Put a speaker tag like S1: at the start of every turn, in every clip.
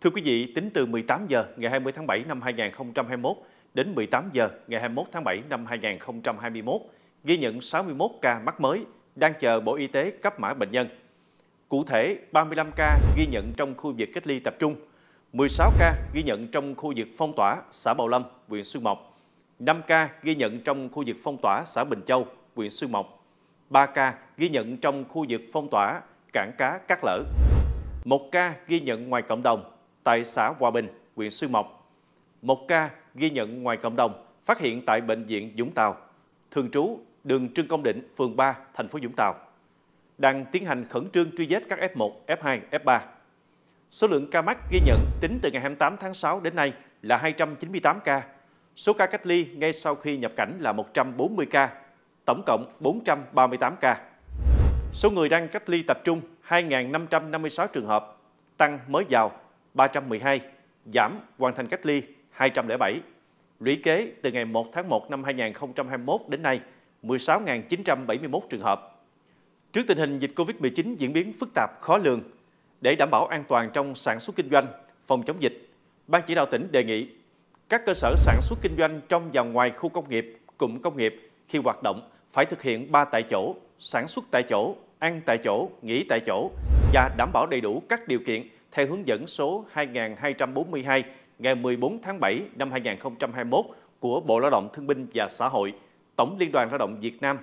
S1: Thưa quý vị, tính từ 18 giờ ngày 20 tháng 7 năm 2021 đến 18 giờ ngày 21 tháng 7 năm 2021, ghi nhận 61 ca mắc mới đang chờ Bộ Y tế cấp mã bệnh nhân. Cụ thể, 35 ca ghi nhận trong khu vực cách ly tập trung, 16 ca ghi nhận trong khu vực phong tỏa xã Bảo Lâm, huyện Xuyên Mộc, 5 ca ghi nhận trong khu vực phong tỏa xã Bình Châu, huyện Xuyên Mộc, 3 ca ghi nhận trong khu vực phong tỏa cảng cá Cát Lỡ, 1 ca ghi nhận ngoài cộng đồng tại xã Hòa Bình, huyện Xuyên Mộc. Một ca ghi nhận ngoài cộng đồng phát hiện tại Bệnh viện Dũng Tàu, thường trú đường Trương Công Định, phường 3, thành phố Dũng Tàu. Đang tiến hành khẩn trương truy vết các F1, F2, F3. Số lượng ca mắc ghi nhận tính từ ngày 28 tháng 6 đến nay là 298 ca. Số ca cách ly ngay sau khi nhập cảnh là 140 ca, tổng cộng 438 ca. Số người đang cách ly tập trung 2.556 trường hợp, tăng mới vào 312, giảm hoàn thành cách ly 207. Lũy kế từ ngày 1 tháng 1 năm 2021 đến nay, 16.971 trường hợp. Trước tình hình dịch COVID-19 diễn biến phức tạp khó lường, để đảm bảo an toàn trong sản xuất kinh doanh, phòng chống dịch, Ban chỉ đạo tỉnh đề nghị các cơ sở sản xuất kinh doanh trong và ngoài khu công nghiệp, cụm công nghiệp khi hoạt động phải thực hiện 3 tại chỗ, sản xuất tại chỗ, ăn tại chỗ, nghỉ tại chỗ và đảm bảo đầy đủ các điều kiện theo hướng dẫn số 2242 ngày 14 tháng 7 năm 2021 của Bộ Lao động Thương binh và Xã hội, Tổng Liên đoàn Lao động Việt Nam,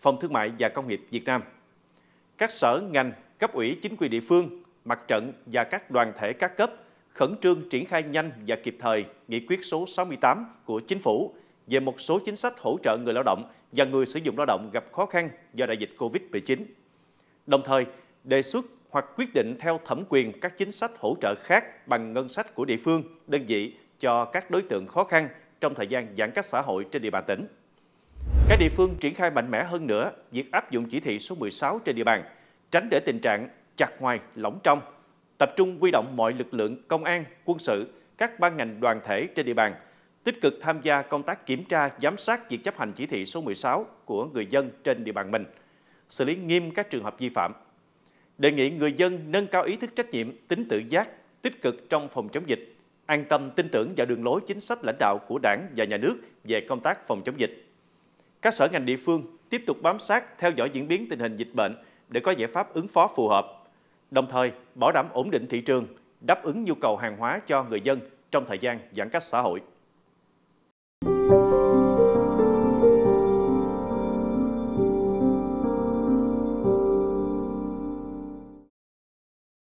S1: Phòng Thương mại và Công nghiệp Việt Nam. Các sở, ngành, cấp ủy chính quyền địa phương, mặt trận và các đoàn thể các cấp khẩn trương triển khai nhanh và kịp thời nghị quyết số 68 của Chính phủ về một số chính sách hỗ trợ người lao động và người sử dụng lao động gặp khó khăn do đại dịch COVID-19. Đồng thời, đề xuất hoặc quyết định theo thẩm quyền các chính sách hỗ trợ khác bằng ngân sách của địa phương, đơn vị cho các đối tượng khó khăn trong thời gian giãn cách xã hội trên địa bàn tỉnh. Các địa phương triển khai mạnh mẽ hơn nữa việc áp dụng chỉ thị số 16 trên địa bàn, tránh để tình trạng chặt ngoài lỏng trong, tập trung quy động mọi lực lượng công an, quân sự, các ban ngành đoàn thể trên địa bàn tích cực tham gia công tác kiểm tra, giám sát việc chấp hành chỉ thị số 16 của người dân trên địa bàn mình, xử lý nghiêm các trường hợp vi phạm đề nghị người dân nâng cao ý thức trách nhiệm, tính tự giác, tích cực trong phòng chống dịch, an tâm tin tưởng vào đường lối chính sách lãnh đạo của Đảng và nhà nước về công tác phòng chống dịch. Các sở ngành địa phương tiếp tục bám sát theo dõi diễn biến tình hình dịch bệnh để có giải pháp ứng phó phù hợp, đồng thời bảo đảm ổn định thị trường, đáp ứng nhu cầu hàng hóa cho người dân trong thời gian giãn cách xã hội.